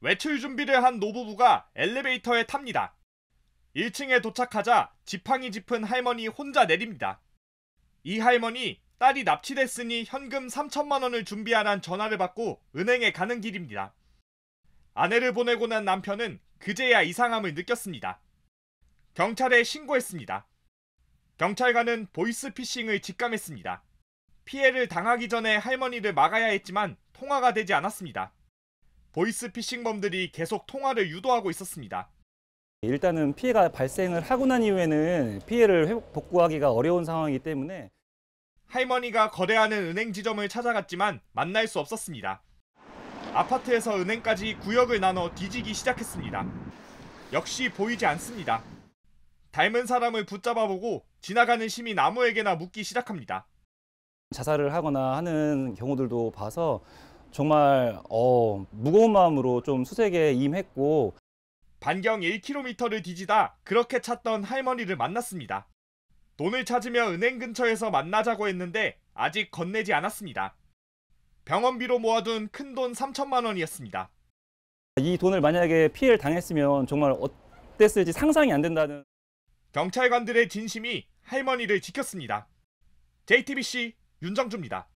외출 준비를 한 노부부가 엘리베이터에 탑니다. 1층에 도착하자 지팡이 짚은 할머니 혼자 내립니다. 이 할머니 딸이 납치됐으니 현금 3천만 원을 준비하란 전화를 받고 은행에 가는 길입니다. 아내를 보내고 난 남편은 그제야 이상함을 느꼈습니다. 경찰에 신고했습니다. 경찰관은 보이스피싱을 직감했습니다. 피해를 당하기 전에 할머니를 막아야 했지만 통화가 되지 않았습니다. 보이스 피싱범들이 계속 통화를 유도하고 있었습니다. 일단은 피해가 발생을 하고 난 이후에는 피해를 회복, 복구하기가 어려운 상황이기 때문에 할머니가 거래하는 은행 지점을 찾아갔지만 만날 수 없었습니다. 아파트에서 은행까지 구역을 나눠 뒤지기 시작했습니다. 역시 보이지 않습니다. 닮은 사람을 붙잡아보고 지나가는 시민 아무에게나 묻기 시작합니다. 자살을 하거나 하는 경우들도 봐서 정말 어, 무거운 마음으로 좀 수색에 임했고 반경 1km를 뒤지다 그렇게 찾던 할머니를 만났습니다. 돈을 찾으며 은행 근처에서 만나자고 했는데 아직 건네지 않았습니다. 병원비로 모아둔 큰 돈 3천만 원이었습니다. 이 돈을 만약에 피해를 당했으면 정말 어땠을지 상상이 안 된다는 경찰관들의 진심이 할머니를 지켰습니다. JTBC 윤정주입니다.